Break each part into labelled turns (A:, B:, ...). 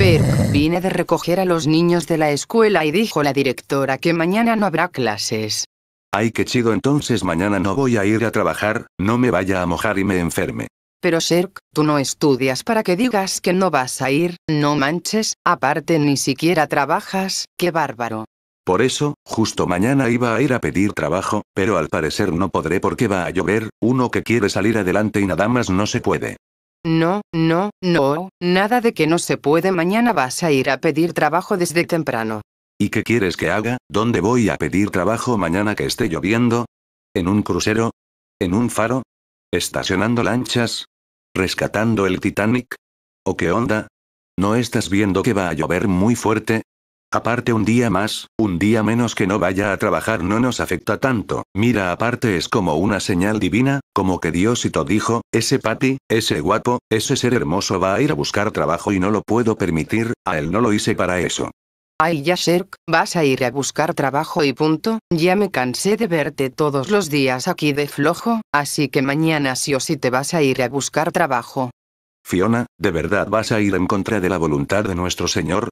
A: Pero vine de recoger a los niños de la escuela y dijo la directora que mañana no habrá clases.
B: Ay, qué chido, entonces mañana no voy a ir a trabajar, no me vaya a mojar y me enferme.
A: Pero Serk, tú no estudias para que digas que no vas a ir, no manches, aparte ni siquiera trabajas, qué bárbaro.
B: Por eso, justo mañana iba a ir a pedir trabajo, pero al parecer no podré porque va a llover, uno que quiere salir adelante y nada más no se puede.
A: No, no, no, nada de que no se puede mañana vas a ir a pedir trabajo desde temprano.
B: ¿Y qué quieres que haga? ¿Dónde voy a pedir trabajo mañana que esté lloviendo? ¿En un crucero? ¿En un faro? ¿Estacionando lanchas? ¿Rescatando el Titanic? ¿O qué onda? ¿No estás viendo que va a llover muy fuerte? Aparte un día más, un día menos que no vaya a trabajar no nos afecta tanto, mira aparte es como una señal divina, como que Diosito dijo, ese pati, ese guapo, ese ser hermoso va a ir a buscar trabajo y no lo puedo permitir, a él no lo hice para eso.
A: Ay ya vas a ir a buscar trabajo y punto, ya me cansé de verte todos los días aquí de flojo, así que mañana sí o sí te vas a ir a buscar trabajo.
B: Fiona, ¿de verdad vas a ir en contra de la voluntad de nuestro Señor?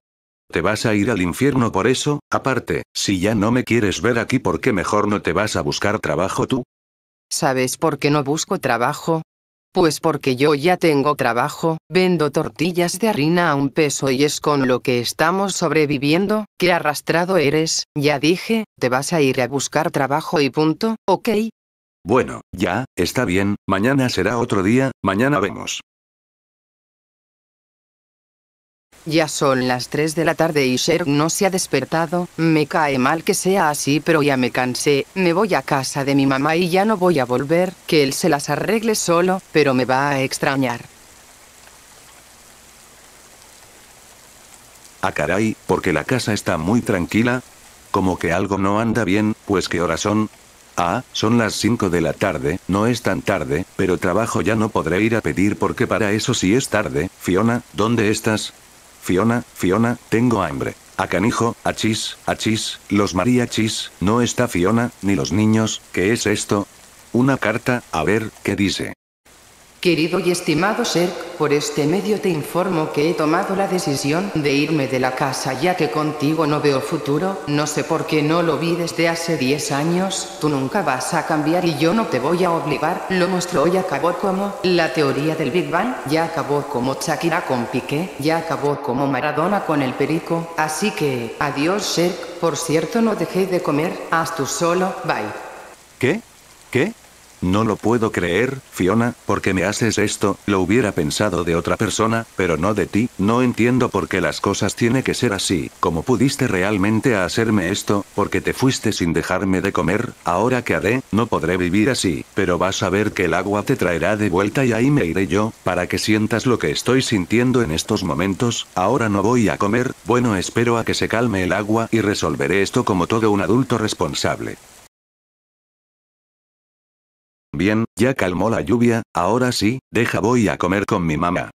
B: Te vas a ir al infierno por eso, aparte, si ya no me quieres ver aquí, ¿por qué mejor no te vas a buscar trabajo tú?
A: ¿Sabes por qué no busco trabajo? Pues porque yo ya tengo trabajo, vendo tortillas de harina a un peso y es con lo que estamos sobreviviendo, qué arrastrado eres, ya dije, te vas a ir a buscar trabajo y punto, ¿ok?
B: Bueno, ya, está bien, mañana será otro día, mañana vemos.
A: Ya son las 3 de la tarde y Sher no se ha despertado, me cae mal que sea así pero ya me cansé, me voy a casa de mi mamá y ya no voy a volver, que él se las arregle solo, pero me va a extrañar.
B: Ah caray, porque la casa está muy tranquila. Como que algo no anda bien, pues qué horas son, Ah, son las 5 de la tarde, no es tan tarde, pero trabajo ya no podré ir a pedir porque para eso sí es tarde. Fiona, ¿dónde estás? Fiona, Fiona, tengo hambre. A canijo, achis, achis, los mariachis, no está Fiona, ni los niños, ¿qué es esto? Una carta, a ver, ¿qué dice?
A: Querido y estimado Ser, por este medio te informo que he tomado la decisión de irme de la casa ya que contigo no veo futuro, no sé por qué no lo vi desde hace 10 años, tú nunca vas a cambiar y yo no te voy a obligar, lo mostró hoy acabó como la teoría del Big Bang, ya acabó como Shakira con Piqué, ya acabó como Maradona con el Perico, así que, adiós Ser, por cierto no dejé de comer, haz tú solo, bye.
B: ¿Qué? ¿Qué? No lo puedo creer, Fiona, porque me haces esto, lo hubiera pensado de otra persona, pero no de ti, no entiendo por qué las cosas tiene que ser así, como pudiste realmente hacerme esto, porque te fuiste sin dejarme de comer, ahora que haré, no podré vivir así, pero vas a ver que el agua te traerá de vuelta y ahí me iré yo, para que sientas lo que estoy sintiendo en estos momentos, ahora no voy a comer, bueno espero a que se calme el agua y resolveré esto como todo un adulto responsable. Bien, ya calmó la lluvia, ahora sí, deja voy a comer con mi mamá.